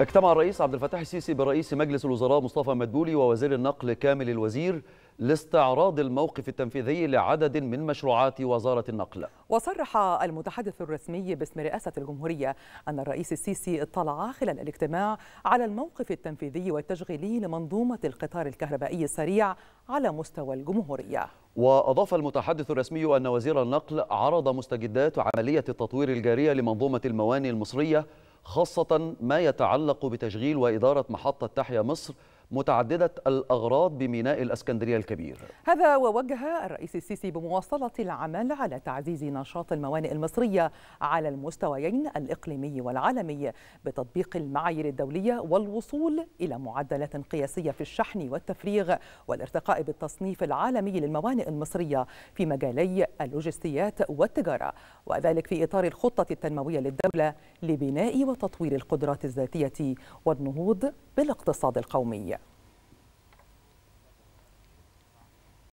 اجتمع الرئيس عبد الفتاح السيسي برئيس مجلس الوزراء مصطفى مدبولي ووزير النقل كامل الوزير لاستعراض الموقف التنفيذي لعدد من مشروعات وزارة النقل وصرح المتحدث الرسمي باسم رئاسة الجمهورية أن الرئيس السيسي اطلع خلال الاجتماع على الموقف التنفيذي والتشغيلي لمنظومة القطار الكهربائي السريع على مستوى الجمهورية وأضاف المتحدث الرسمي أن وزير النقل عرض مستجدات عملية التطوير الجارية لمنظومة المواني المصرية خاصة ما يتعلق بتشغيل وإدارة محطة تحيا مصر متعددة الأغراض بميناء الأسكندرية الكبير هذا ووجه الرئيس السيسي بمواصلة العمل على تعزيز نشاط الموانئ المصرية على المستويين الإقليمي والعالمي بتطبيق المعايير الدولية والوصول إلى معدلات قياسية في الشحن والتفريغ والارتقاء بالتصنيف العالمي للموانئ المصرية في مجالي اللوجستيات والتجارة وذلك في إطار الخطة التنموية للدولة لبناء وتطوير القدرات الذاتية والنهوض بالاقتصاد القومي